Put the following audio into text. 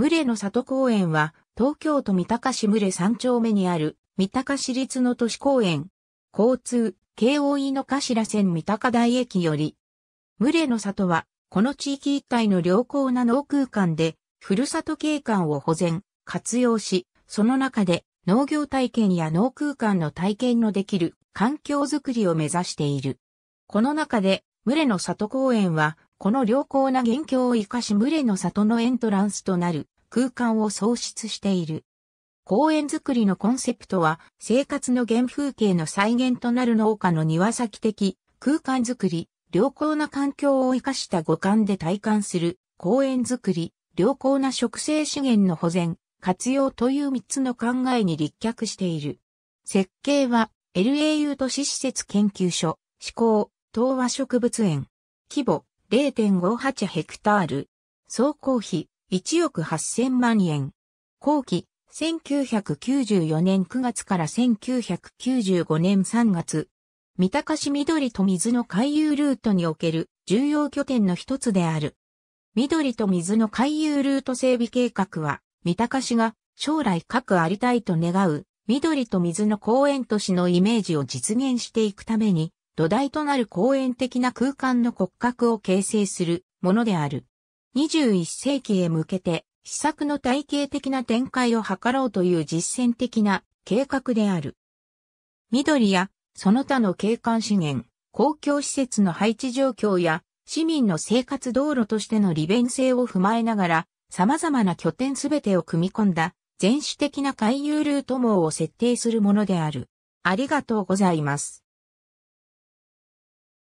群れの里公園は、東京都三鷹市群れ三丁目にある、三鷹市立の都市公園。交通、京王井の頭線三鷹台駅より。群れの里は、この地域一帯の良好な農空間で、ふるさと景観を保全、活用し、その中で農業体験や農空間の体験のできる環境づくりを目指している。この中で、群れの里公園はこの良好な元凶を生かし群れの里のエントランスとなる空間を創出している。公園づくりのコンセプトは生活の原風景の再現となる農家の庭先的空間づくり、良好な環境を生かした五感で体感する公園づくり、良好な植生資源の保全、活用という三つの考えに立脚している。設計は LAU 都市施設研究所、思考、東和植物園。規模、0.58ヘクタール。総工費1億8000万円。後期1994年9月から1995年3月。三鷹市緑と水の回遊ルートにおける重要拠点の一つである。緑と水の回遊ルート整備計画は、三鷹市が将来各ありたいと願う緑と水の公園都市のイメージを実現していくために土台となる公園的な空間の骨格を形成するものである。21世紀へ向けて、施策の体系的な展開を図ろうという実践的な計画である。緑やその他の景観資源、公共施設の配置状況や市民の生活道路としての利便性を踏まえながら、様々な拠点すべてを組み込んだ、全種的な回遊ルート網を設定するものである。ありがとうございます。